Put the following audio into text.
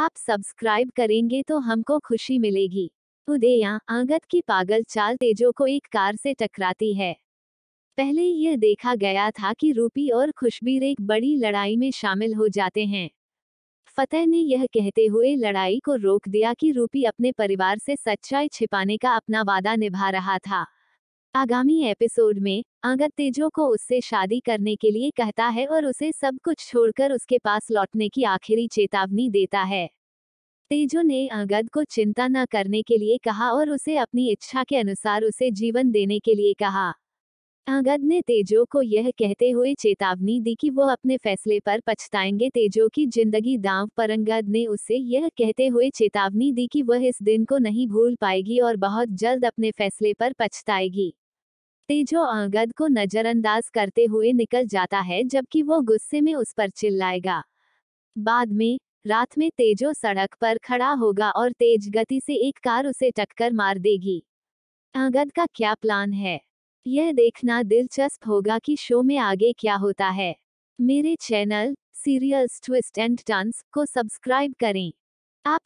आप सब्सक्राइब करेंगे तो हमको खुशी मिलेगी उदया आगत की पागल चाल तेजो को एक कार से टकराती है पहले यह देखा गया था कि रूपी और खुशबीर एक बड़ी लड़ाई में शामिल हो जाते हैं फतेह ने यह कहते हुए लड़ाई को रोक दिया कि रूपी अपने परिवार से सच्चाई छिपाने का अपना वादा निभा रहा था आगामी एपिसोड में अंगद तेजो को उससे शादी करने के लिए कहता है और उसे सब कुछ छोड़कर उसके पास लौटने की आखिरी चेतावनी देता है तेजो ने अंगद को चिंता न करने के लिए कहा और उसे अपनी इच्छा के अनुसार उसे जीवन देने के लिए कहा आगद ने तेजो को यह कहते हुए चेतावनी दी कि वो अपने फैसले पर पछताएंगे तेजो की जिंदगी दांव पर अंगद ने उसे यह कहते हुए चेतावनी दी कि वह इस दिन को नहीं भूल पाएगी और बहुत जल्द अपने फैसले पर पछताएगी तेजो अंगद को नजरअंदाज करते हुए निकल जाता है जबकि वो गुस्से में उस पर चिल्लाएगा बाद में रात में तेजो सड़क पर खड़ा होगा और तेज गति से एक कार उसे टक्कर मार देगी अंगद का क्या प्लान है यह देखना दिलचस्प होगा कि शो में आगे क्या होता है मेरे channel serials twist and turns को सब्सक्राइब करें आप